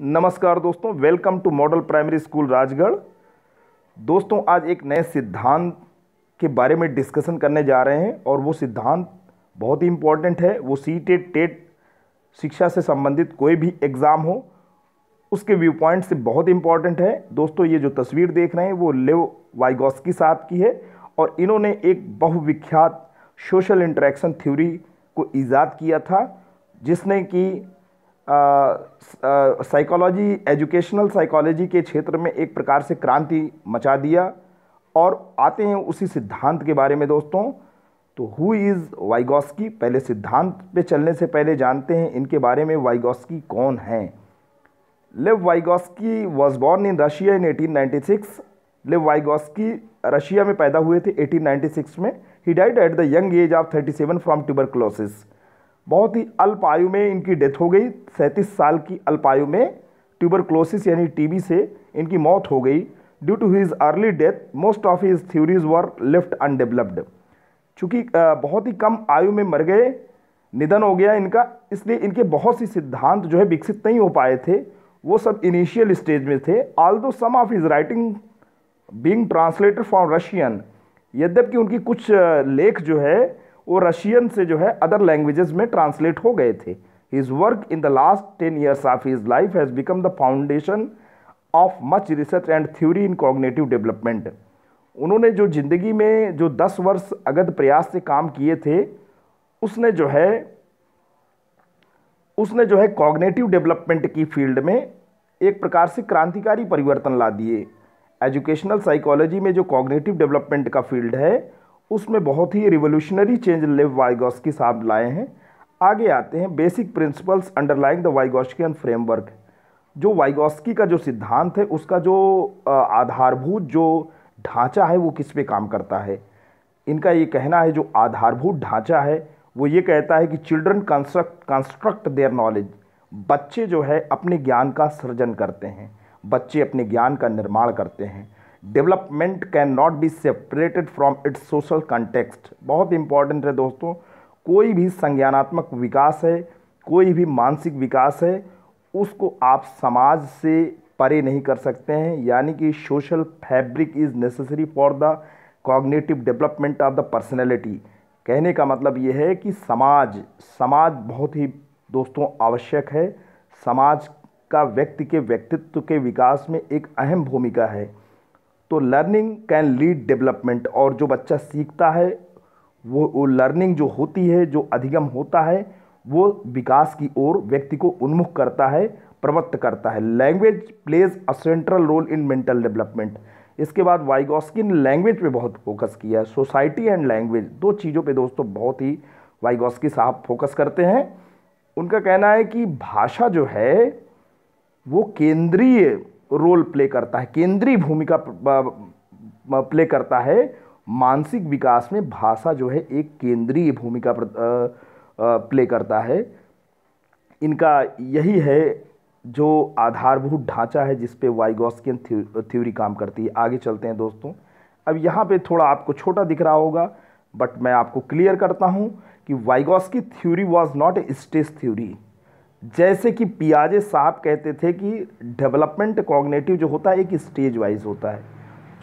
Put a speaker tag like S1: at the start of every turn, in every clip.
S1: नमस्कार दोस्तों welcome to model primary school Rajgarh दोस्तों आज एक नए सिद्धांत के बारे में डिस्कशन करने जा रहे हैं और वो सिद्धांत बहुत ही इम्पॉर्टेंट है वो सी टेट टेट शिक्षा से संबंधित कोई भी एग्ज़ाम हो उसके व्यू पॉइंट से बहुत इम्पॉर्टेंट है दोस्तों ये जो तस्वीर देख रहे हैं वो लेव वाइगोस्की साहब की है और इन्होंने एक बहुविख्यात सोशल इंटरेक्शन थ्योरी को ईजाद किया था जिसने कि साइकोलॉजी एजुकेशनल साइकोलॉजी के क्षेत्र में एक प्रकार से क्रांति मचा दिया और आते हैं उसी सिद्धांत के बारे में दोस्तों तो हु इज़ वाइगोस्की पहले सिद्धांत पे चलने से पहले जानते हैं इनके बारे में वाइगोस्की कौन हैं Lev Vygotsky was born in Russia in 1896 Lev Vygotsky Russia में पैदा हुए थे 1896 में ही died at the young age of 37 from tuberculosis बहुत ही अल्प आयु में इनकी डेथ हो गई सैंतीस साल की अल्प आयु में ट्यूबरक्लोसिस यानी टीबी से इनकी मौत हो गई due to his early death most of his theories were left undeveloped चूँकि बहुत ही कम आयु में मर गए निधन हो गया इनका इसलिए इनके बहुत सी सिद्धांत जो है विकसित नहीं हो पाए थे वो सब इनिशियल स्टेज में थे although some of his writing being translated from Russian यद्यपि उनकी कुछ लेख जो है वो रशियन से जो है अदर लैंग्वेजेस में ट्रांसलेट हो गए थे his work in the last ten years of his life has become the foundation of much research and theory in cognitive development उन्होंने जो ज़िंदगी में जो दस वर्ष अगध प्रयास से काम किए थे उसने जो है उसने जो है कॉग्नेटिव डेवलपमेंट की फील्ड में एक प्रकार से क्रांतिकारी परिवर्तन ला दिए एजुकेशनल साइकोलॉजी में जो कॉग्नेटिव डेवलपमेंट का फील्ड है उसमें बहुत ही रिवोल्यूशनरी चेंज लेव वाइगोस्की साहब लाए हैं आगे आते हैं basic principles underlying the Vygotskian framework जो वाइगॉस्की का जो सिद्धांत है उसका जो आधारभूत जो ढांचा है वो किस पे काम करता है इनका ये कहना है जो आधारभूत ढांचा है वो ये कहता है कि children construct construct their knowledge बच्चे जो है अपने ज्ञान का सृजन करते हैं बच्चे अपने ज्ञान का निर्माण करते हैं development can not be separated from its social context बहुत इंपॉर्टेंट है दोस्तों कोई भी संज्ञानात्मक विकास है कोई भी मानसिक विकास है उसको आप समाज से परे नहीं कर सकते हैं यानी कि social fabric is necessary for the cognitive development of the personality कहने का मतलब ये है कि समाज समाज बहुत ही दोस्तों आवश्यक है समाज का व्यक्ति के व्यक्तित्व के विकास में एक अहम भूमिका है तो लर्निंग कैन लीड डेवलपमेंट और जो बच्चा सीखता है वो वो लर्निंग जो होती है जो अधिगम होता है वो विकास की ओर व्यक्ति को उन्मुख करता है प्रवृत्त करता है language plays a central role in mental development इसके बाद वाइगोस्की ने लैंग्वेज पे बहुत फोकस किया है सोसाइटी एंड लैंग्वेज दो चीज़ों पे दोस्तों बहुत ही वाइगोस्की साहब फोकस करते हैं उनका कहना है कि भाषा जो है वो केंद्रीय रोल प्ले करता है केंद्रीय भूमिका प्ले करता है मानसिक विकास में भाषा जो है एक केंद्रीय भूमिका प्ले करता है इनका यही है जो आधारभूत ढांचा है जिस पे वाइगोस्कियन थ्योरी काम करती है आगे चलते हैं दोस्तों अब यहाँ पे थोड़ा आपको छोटा दिख रहा होगा बट मैं आपको क्लियर करता हूँ कि Vygotsky theory was not a stage theory जैसे कि पियाजे साहब कहते थे कि डेवलपमेंट कॉग्नेटिव जो होता है एक स्टेज वाइज होता है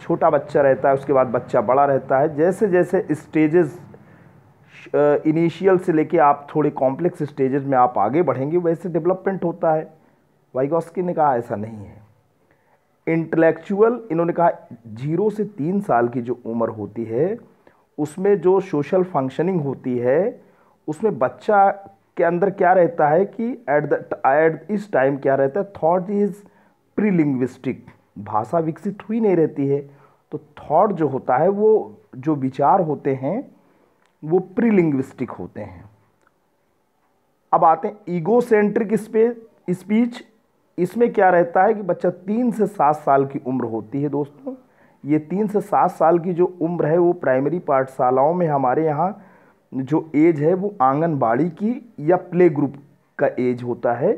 S1: छोटा बच्चा रहता है उसके बाद बच्चा बड़ा रहता है जैसे जैसे स्टेजेस इनिशियल से लेके आप थोड़े कॉम्प्लेक्स स्टेजेस में आप आगे बढ़ेंगे वैसे डेवलपमेंट होता है वाइगोस्की ने कहा ऐसा नहीं है इंटेलेक्चुअल इन्होंने कहा जीरो से तीन साल की जो उम्र होती है उसमें जो सोशल फंक्शनिंग होती है उसमें बच्चा के अंदर क्या रहता है कि एट द एट इस टाइम क्या रहता है थॉट इज़ प्रीलिंग्विस्टिक भाषा विकसित हुई नहीं रहती है तो थॉट जो होता है वो जो विचार होते हैं वो प्रीलिंग्विस्टिक होते हैं अब आते हैं ईगो सेंट्रिक स्पीच इसमें क्या रहता है कि बच्चा तीन से सात साल की उम्र होती है दोस्तों ये तीन से सात साल की जो उम्र है वो प्राइमरी पाठशालाओं में हमारे यहाँ जो एज है वो आंगनबाड़ी की या प्ले ग्रुप का एज होता है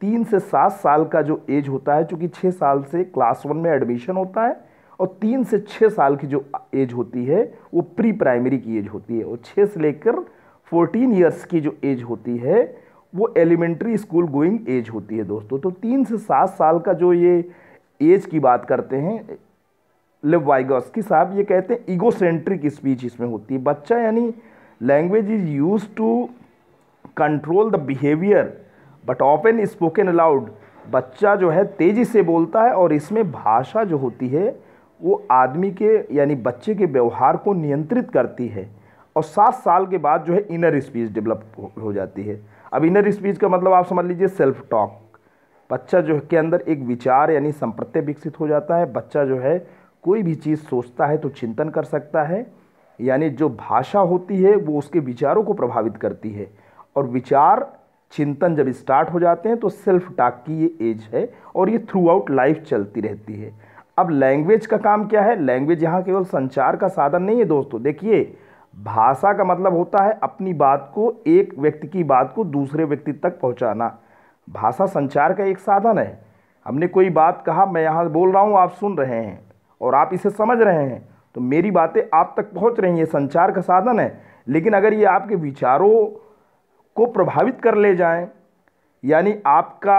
S1: तीन से सात साल का जो एज होता है चूँकि छः साल से क्लास वन में एडमिशन होता है और तीन से छः साल की जो एज होती है वो प्री प्राइमरी की एज होती है और छः से लेकर फोर्टीन ईयर्स की जो एज होती है वो एलिमेंट्री स्कूल गोइंग एज होती है दोस्तों तो तीन से सात साल का जो ये एज की बात करते हैं की साहब ये कहते हैं ईगोसेंट्रिक स्पीच इसमें होती है बच्चा यानी language is used to control the behavior but often spoken aloud बच्चा जो है तेज़ी से बोलता है और इसमें भाषा जो होती है वो आदमी के यानी बच्चे के व्यवहार को नियंत्रित करती है और सात साल के बाद जो है इनर स्पीच डेवलप हो जाती है अब इनर स्पीच का मतलब आप समझ लीजिए सेल्फ टॉक बच्चा जो है के अंदर एक विचार यानी संप्रत्य विकसित हो जाता है बच्चा जो है कोई भी चीज़ सोचता है तो चिंतन कर सकता है यानी जो भाषा होती है वो उसके विचारों को प्रभावित करती है और विचार चिंतन जब स्टार्ट हो जाते हैं तो सेल्फ टाक की ये एज है और ये थ्रू आउट लाइफ चलती रहती है अब लैंग्वेज का काम क्या है लैंग्वेज यहाँ केवल संचार का साधन नहीं है दोस्तों देखिए भाषा का मतलब होता है अपनी बात को एक व्यक्ति की बात को दूसरे व्यक्ति तक पहुँचाना भाषा संचार का एक साधन है हमने कोई बात कहा मैं यहाँ बोल रहा हूँ आप सुन रहे हैं और आप इसे समझ रहे हैं तो मेरी बातें आप तक पहुंच रही हैं संचार का साधन है लेकिन अगर ये आपके विचारों को प्रभावित कर ले जाएं यानी आपका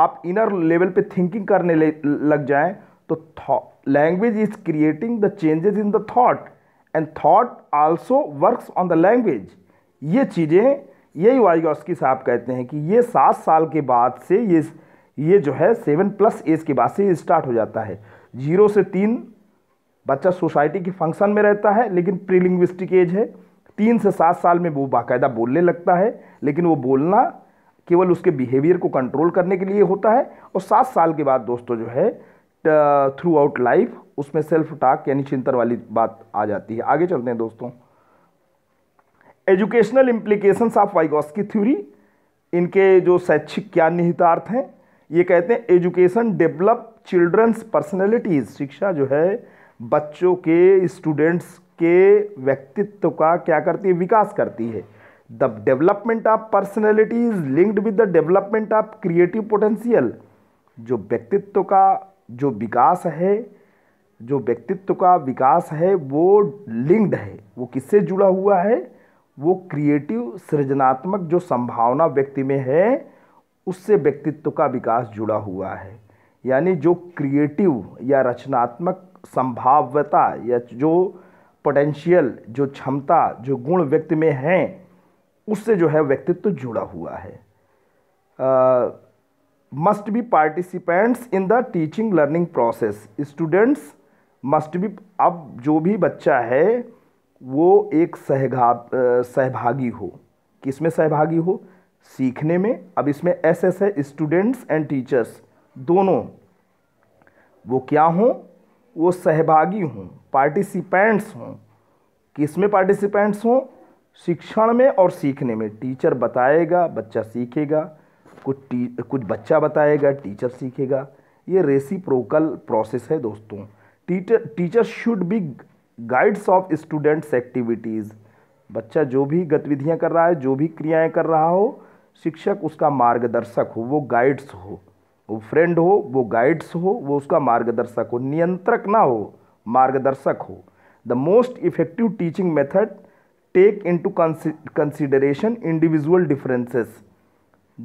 S1: आप इनर लेवल पे थिंकिंग करने ले, लग जाएं तो language is creating the changes in the thought and thought also works on the language ये चीज़ें यही वाइगॉस्की साहब कहते हैं कि ये सात साल के बाद से ये ये जो है सेवन प्लस एज के बाद से स्टार्ट हो जाता है जीरो से तीन बच्चा सोसाइटी के फंक्शन में रहता है लेकिन प्रीलिंग्विस्टिक एज है तीन से सात साल में वो बाकायदा बोलने लगता है लेकिन वो बोलना केवल उसके बिहेवियर को कंट्रोल करने के लिए होता है और सात साल के बाद दोस्तों जो है थ्रू आउट लाइफ उसमें सेल्फ टाक यानी चिंतन वाली बात आ जाती है आगे चलते हैं दोस्तों एजुकेशनल इम्प्लीकेशन ऑफ की थ्योरी इनके जो शैक्षिक क्या निहितार्थ हैं ये कहते हैं एजुकेशन डेवलप चिल्ड्रंस पर्सनैलिटीज़ शिक्षा जो है बच्चों के स्टूडेंट्स के व्यक्तित्व का क्या करती है विकास करती है the development of personality is linked with the development of creative potential जो व्यक्तित्व का जो विकास है जो व्यक्तित्व का विकास है वो लिंक्ड है वो किससे जुड़ा हुआ है वो क्रिएटिव सृजनात्मक जो संभावना व्यक्ति में है उससे व्यक्तित्व का विकास जुड़ा हुआ है यानी जो क्रिएटिव या रचनात्मक संभाव्यता या जो पोटेंशियल जो क्षमता जो गुण व्यक्ति में हैं उससे जो है व्यक्तित्व तो जुड़ा हुआ है must be participants in the teaching learning process students must be अब जो भी बच्चा है वो एक सहगा सहभागी हो किस में सहभागी हो सीखने में अब इसमें ऐसे ऐसे स्टूडेंट्स एंड टीचर्स दोनों वो क्या हों वो सहभागी हों पार्टिसिपेंट्स हों किस में पार्टिसिपेंट्स हों शिक्षण में और सीखने में टीचर बताएगा बच्चा सीखेगा कुछ टी कुछ बच्चा बताएगा टीचर सीखेगा ये रेसिप्रोकल प्रोसेस है दोस्तों teacher teacher should be guides of students activities बच्चा जो भी गतिविधियाँ कर रहा है जो भी क्रियाएं कर रहा हो शिक्षक उसका मार्गदर्शक हो वो गाइड्स हो वो फ्रेंड हो वो गाइड्स हो वो उसका मार्गदर्शक हो नियंत्रक ना हो मार्गदर्शक हो the most effective teaching method take to consideration individual differences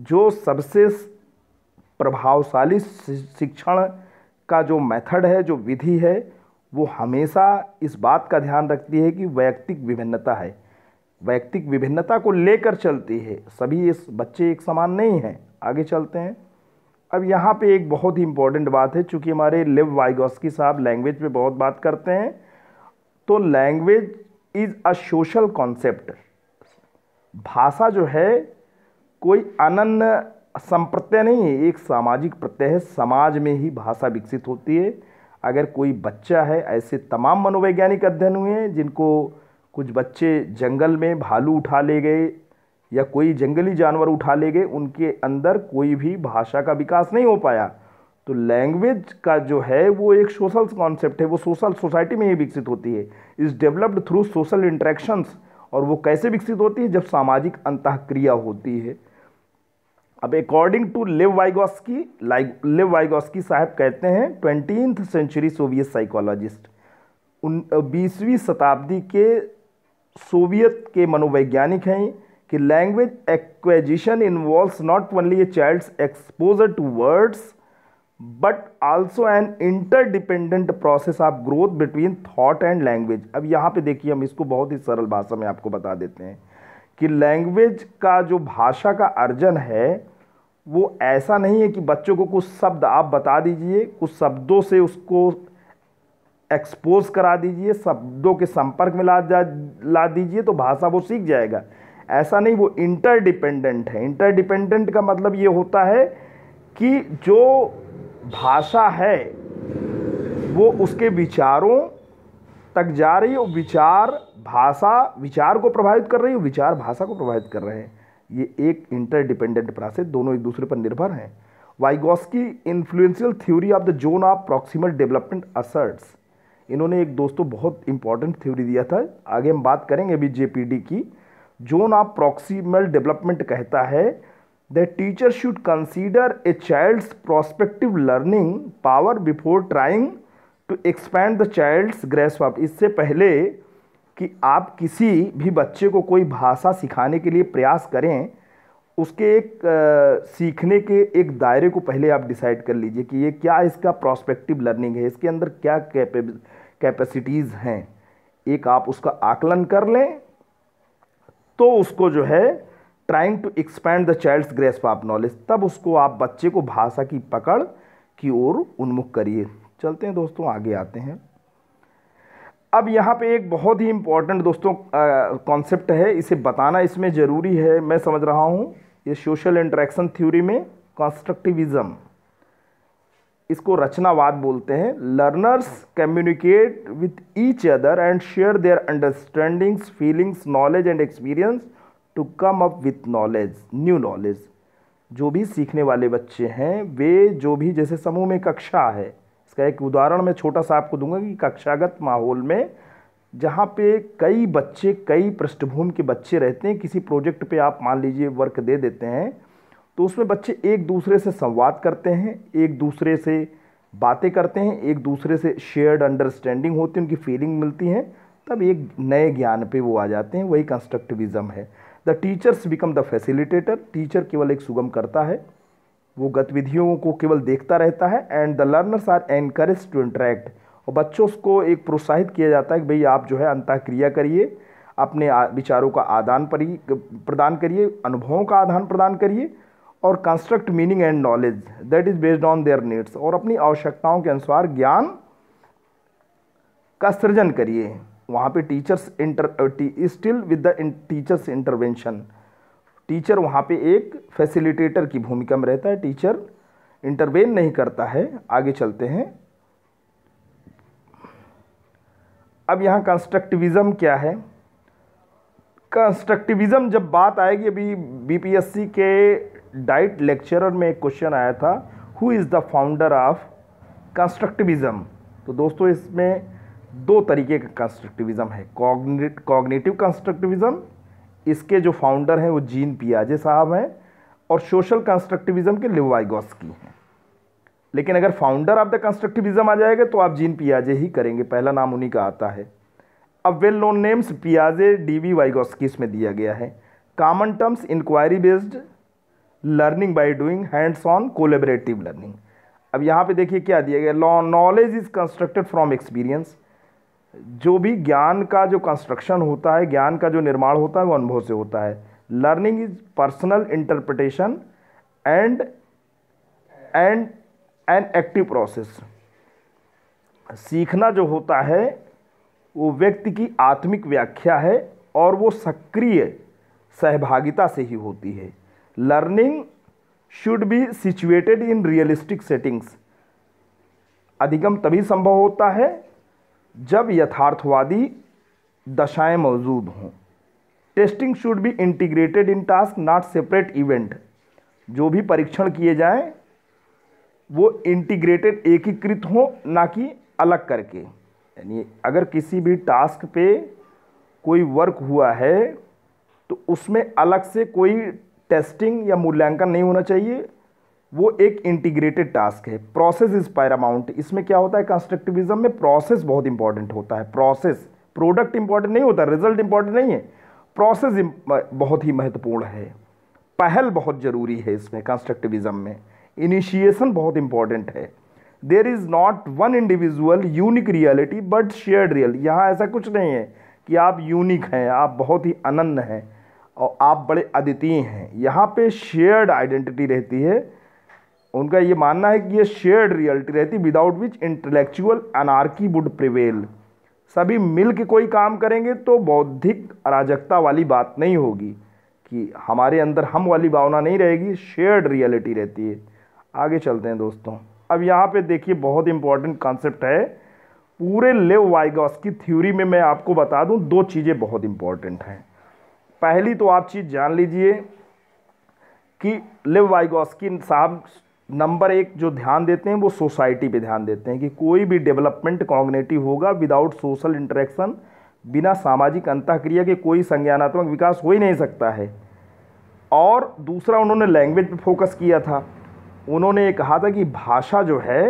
S1: जो सबसे प्रभावशाली शिक्षण का जो मेथड है जो विधि है वो हमेशा इस बात का ध्यान रखती है कि वैयक्तिक विभिन्नता है वैयक्तिक विभिन्नता को लेकर चलती है सभी इस बच्चे एक समान नहीं हैं आगे चलते हैं अब यहाँ पे एक बहुत ही इम्पॉर्टेंट बात है चूँकि हमारे लिव वाइगोस्की साहब लैंग्वेज पे बहुत बात करते हैं तो language is a social concept भाषा जो है कोई अनन्य संप्रत्यय नहीं है एक सामाजिक प्रत्यय है समाज में ही भाषा विकसित होती है अगर कोई बच्चा है ऐसे तमाम मनोवैज्ञानिक अध्ययन हुए हैं जिनको कुछ बच्चे जंगल में भालू उठा ले गए या कोई जंगली जानवर उठा ले गए उनके अंदर कोई भी भाषा का विकास नहीं हो पाया तो लैंग्वेज का जो है वो एक सोशल कॉन्सेप्ट है वो सोशल सोसाइटी में ही विकसित होती है is developed through social interactions और वो कैसे विकसित होती है जब सामाजिक अंतक्रिया होती है अब according to Lev Vygotsky Lev Vygotsky साहब कहते हैं ट्वेंटीथ सेंचुरी सोवियत साइकोलॉजिस्ट उन बीसवीं शताब्दी के सोवियत के मनोवैज्ञानिक हैं कि language acquisition involves not only a child's exposure to words but also an interdependent process of growth between thought and language अब यहाँ पे देखिए हम इसको बहुत ही सरल भाषा में आपको बता देते हैं कि लैंग्वेज का जो भाषा का अर्जन है वो ऐसा नहीं है कि बच्चों को कुछ शब्द आप बता दीजिए कुछ शब्दों से उसको एक्सपोज करा दीजिए शब्दों के संपर्क में ला जा ला दीजिए तो भाषा वो सीख जाएगा ऐसा नहीं वो इंटरडिपेंडेंट है इंटरडिपेंडेंट का मतलब ये होता है कि जो भाषा है वो उसके विचारों तक जा रही और विचार भाषा विचार को प्रभावित कर रही और विचार भाषा को प्रभावित कर रहे हैं ये एक इंटरडिपेंडेंट प्रोसेस दोनों एक दूसरे पर निर्भर हैं Vygotsky influential theory of the zone of proximal development asserts इन्होंने एक दोस्तों बहुत इंपॉर्टेंट थ्योरी दिया था आगे हम बात करेंगे अभी जेपीडी की जोन ऑफ प्रॉक्सीमल डेवलपमेंट कहता है that teacher should consider a child's prospective learning power before trying to expand the child's grasp of इससे पहले कि आप किसी भी बच्चे को कोई भाषा सिखाने के लिए प्रयास करें उसके एक आ, सीखने के एक दायरे को पहले आप डिसाइड कर लीजिए कि ये क्या इसका प्रोस्पेक्टिव लर्निंग है इसके अंदर क्या कैपेसिटीज़ हैं एक आप उसका आकलन कर लें तो उसको जो है trying to expand the child's grasp of knowledge तब उसको आप बच्चे को भाषा की पकड़ की ओर उन्मुख करिए चलते हैं दोस्तों आगे आते हैं अब यहाँ पे एक बहुत ही इम्पॉर्टेंट दोस्तों कॉन्सेप्ट है इसे बताना इसमें ज़रूरी है मैं समझ रहा हूँ ये सोशल इंट्रैक्शन थ्योरी में कंस्ट्रक्टिविज़म इसको रचनावाद बोलते हैं learners communicate with each other and share their understandings feelings knowledge and experience to come up with knowledge new knowledge जो भी सीखने वाले बच्चे हैं वे जो भी जैसे समूह में कक्षा है इसका एक उदाहरण मैं छोटा सा आपको दूंगा कि कक्षागत माहौल में जहाँ पे कई बच्चे कई पृष्ठभूमि के बच्चे रहते हैं किसी प्रोजेक्ट पे आप मान लीजिए वर्क दे देते हैं तो उसमें बच्चे एक दूसरे से संवाद करते हैं एक दूसरे से बातें करते हैं एक दूसरे से शेयर्ड अंडरस्टैंडिंग होती है उनकी फीलिंग मिलती है तब एक नए ज्ञान पे वो आ जाते हैं वही कंस्ट्रक्टिविज़्म है the teachers become the facilitator teacher केवल एक सुगम करता है वो गतिविधियों को केवल देखता रहता है and the learners are encourage to interact और बच्चों को एक प्रोत्साहित किया जाता है कि भाई आप जो है क्रिया करिए अपने विचारों का आदान प्रदान करिए अनुभवों का आदान प्रदान करिए और construct meaning and knowledge that is based on their needs और अपनी आवश्यकताओं के अनुसार ज्ञान का सृजन करिए वहाँ पे teachers inter still with the teachers intervention teacher वहाँ पे एक फैसिलिटेटर की भूमिका में रहता है टीचर इंटरवेन नहीं करता है आगे चलते हैं अब यहाँ कंस्ट्रक्टिविज़म क्या है कंस्ट्रक्टिविज़म जब बात आएगी अभी बीपीएससी के डाइट लेक्चरर में एक क्वेश्चन आया था who is the founder of constructivism तो दोस्तों इसमें दो तरीके का कंस्ट्रक्टिविज़म है कॉग्निट कॉग्निटिव कंस्ट्रक्टिविज़म इसके जो फाउंडर हैं वो जीन पियाजे साहब हैं और सोशल कंस्ट्रक्टिविज़म के की हैं लेकिन अगर फाउंडर ऑफ द कंस्ट्रक्टिविज़म आ जाएगा तो आप जीन पियाजे ही करेंगे पहला नाम उन्हीं का आता है अब वेल नोन नेम्स पियाजे डी वी वाइगोस्की इसमें दिया गया है common terms inquiry based learning by doing hands on collaborative learning अब यहाँ पे देखिए क्या दिया गया लॉ knowledge is constructed from experience जो भी ज्ञान का जो कंस्ट्रक्शन होता है ज्ञान का जो निर्माण होता है वो अनुभव से होता है learning is personal interpretation and and an active process सीखना जो होता है वो व्यक्ति की आत्मिक व्याख्या है और वो सक्रिय सहभागिता से ही होती है learning should be situated in realistic settings अधिगम तभी संभव होता है जब यथार्थवादी दशाएं मौजूद हों testing should be integrated in task not separate event जो भी परीक्षण किए जाएं वो इंटीग्रेटेड एकीकृत हों ना कि अलग करके यानी अगर किसी भी टास्क पे कोई वर्क हुआ है तो उसमें अलग से कोई टेस्टिंग या मूल्यांकन नहीं होना चाहिए वो एक इंटीग्रेटेड टास्क है प्रोसेस इज पैरामाउंट इसमें क्या होता है कंस्ट्रक्टिविज्म में प्रोसेस बहुत इंपॉर्टेंट होता है प्रोसेस प्रोडक्ट इंपॉर्टेंट नहीं होता रिजल्ट इंपॉर्टेंट नहीं है प्रोसेस बहुत ही महत्वपूर्ण है पहल बहुत ज़रूरी है इसमें कंस्ट्रक्टिविज्म में इनिशिएशन बहुत इंपॉर्टेंट है there is not one individual unique reality but shared real यहाँ ऐसा कुछ नहीं है कि आप यूनिक हैं आप बहुत ही अनन्न हैं और आप बड़े अद्वितीय हैं यहाँ पे शेयर्ड आइडेंटिटी रहती है उनका ये मानना है कि ये शेयर्ड रियलिटी रहती without which intellectual anarchy would prevail सभी मिल के कोई काम करेंगे तो बौद्धिक अराजकता वाली बात नहीं होगी कि हमारे अंदर हम वाली भावना नहीं रहेगी शेयर्ड रियलिटी रहती है आगे चलते हैं दोस्तों अब यहाँ पे देखिए बहुत इंपॉर्टेंट कॉन्सेप्ट है पूरे लेव वाइगॉस की थ्योरी में मैं आपको बता दूँ दो चीज़ें बहुत इंपॉर्टेंट हैं पहली तो आप चीज़ जान लीजिए कि लिव वाइगोस्किन साहब नंबर एक जो ध्यान देते हैं वो सोसाइटी पे ध्यान देते हैं कि कोई भी डेवलपमेंट कॉग्नेटिव होगा विदाउट सोशल इंटरेक्शन बिना सामाजिक अंतःक्रिया के कोई संज्ञानात्मक विकास हो ही नहीं सकता है और दूसरा उन्होंने लैंग्वेज पे फोकस किया था उन्होंने ये कहा था कि भाषा जो है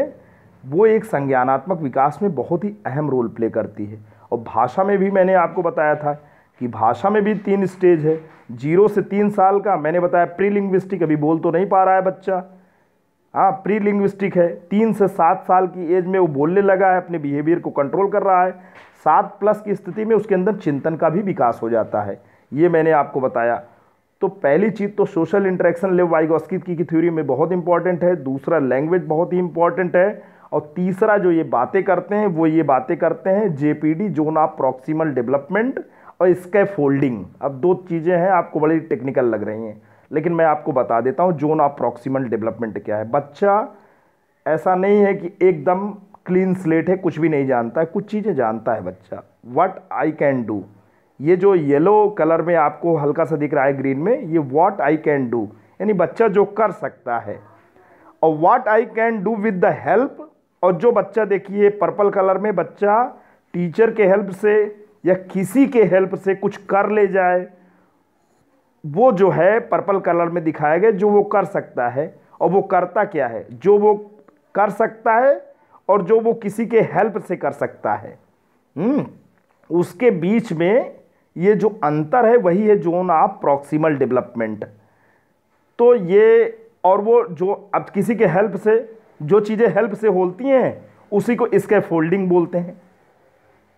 S1: वो एक संज्ञानात्मक विकास में बहुत ही अहम रोल प्ले करती है और भाषा में भी मैंने आपको बताया था कि भाषा में भी तीन स्टेज है जीरो से तीन साल का मैंने बताया प्री लिंग्विस्टिक अभी बोल तो नहीं पा रहा है बच्चा हाँ प्री लिंग्विस्टिक है तीन से सात साल की एज में वो बोलने लगा है अपने बिहेवियर को कंट्रोल कर रहा है सात प्लस की स्थिति में उसके अंदर चिंतन का भी विकास हो जाता है ये मैंने आपको बताया तो पहली चीज़ तो सोशल इंटरेक्शन लेव वाइगोस्की की, की थ्योरी में बहुत इंपॉर्टेंट है दूसरा लैंग्वेज बहुत ही इंपॉर्टेंट है और तीसरा जो ये बातें करते हैं वो ये बातें करते हैं ZPD zone of proximal development और इसके फोल्डिंग अब दो चीज़ें हैं आपको बड़ी टेक्निकल लग रही हैं लेकिन मैं आपको बता देता हूँ जोन अप्रॉक्सीमल डेवलपमेंट क्या है बच्चा ऐसा नहीं है कि एकदम क्लीन स्लेट है कुछ भी नहीं जानता है कुछ चीज़ें जानता है बच्चा वट आई कैन डू ये जो येलो कलर में आपको हल्का सा दिख रहा है ग्रीन में ये वॉट आई कैन डू यानी बच्चा जो कर सकता है और what I can do with the help और जो बच्चा देखिए पर्पल कलर में बच्चा टीचर के हेल्प से या किसी के हेल्प से कुछ कर ले जाए वो जो है पर्पल कलर में दिखाया गया जो वो कर सकता है और वो करता क्या है जो वो कर सकता है और जो वो किसी के हेल्प से कर सकता है हम्म, उसके बीच में ये जो अंतर है वही है जोन ऑफ प्रॉक्सिमल डेवलपमेंट तो ये और वो जो अब किसी के हेल्प से जो चीज़ें हेल्प से होती हैं उसी को इसके फोल्डिंग बोलते हैं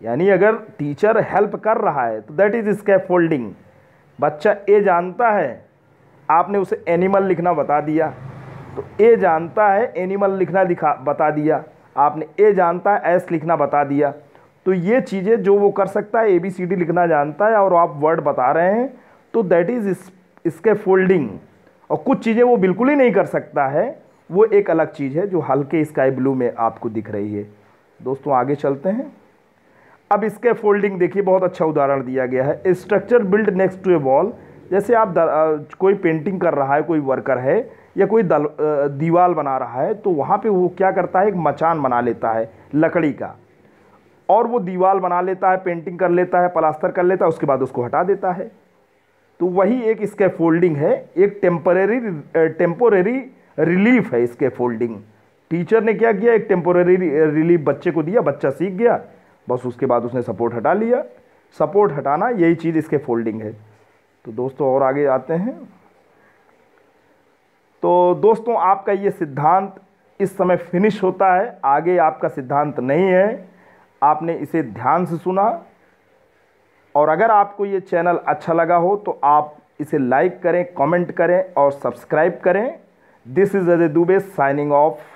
S1: यानी अगर टीचर हेल्प कर रहा है तो दैट इज़ स्कैप फोल्डिंग बच्चा ए जानता है आपने उसे एनिमल लिखना बता दिया तो ए जानता है एनिमल लिखना लिखा बता दिया आपने ए जानता है एस लिखना बता दिया तो ये चीज़ें जो वो कर सकता है ए बी सी डी लिखना जानता है और आप वर्ड बता रहे हैं तो दैट इज़ इसके फोल्डिंग और कुछ चीज़ें वो बिल्कुल ही नहीं कर सकता है वो एक अलग चीज़ है जो हल्के स्काई ब्लू में आपको दिख रही है दोस्तों आगे चलते हैं अब इसके फोल्डिंग देखिए बहुत अच्छा उदाहरण दिया गया है structure build next to a wall जैसे आप कोई पेंटिंग कर रहा है कोई वर्कर है या कोई दल, दीवाल बना रहा है तो वहाँ पे वो क्या करता है एक मचान बना लेता है लकड़ी का और वो दीवाल बना लेता है पेंटिंग कर लेता है प्लास्टर कर लेता है उसके बाद उसको हटा देता है तो वही एक इसके फोल्डिंग है एक टेम्परेरी टेम्पोरेरी रिलीफ है इसके फोल्डिंग टीचर ने क्या किया एक टेम्पोरेरी रिलीफ बच्चे को दिया बच्चा सीख गया बस उसके बाद उसने सपोर्ट हटा लिया सपोर्ट हटाना यही चीज़ इसके फोल्डिंग है तो दोस्तों और आगे आते हैं तो दोस्तों आपका ये सिद्धांत इस समय फिनिश होता है आगे आपका सिद्धांत नहीं है आपने इसे ध्यान से सुना और अगर आपको ये चैनल अच्छा लगा हो तो आप इसे लाइक करें कमेंट करें और सब्सक्राइब करें this is Ajay Dubey signing of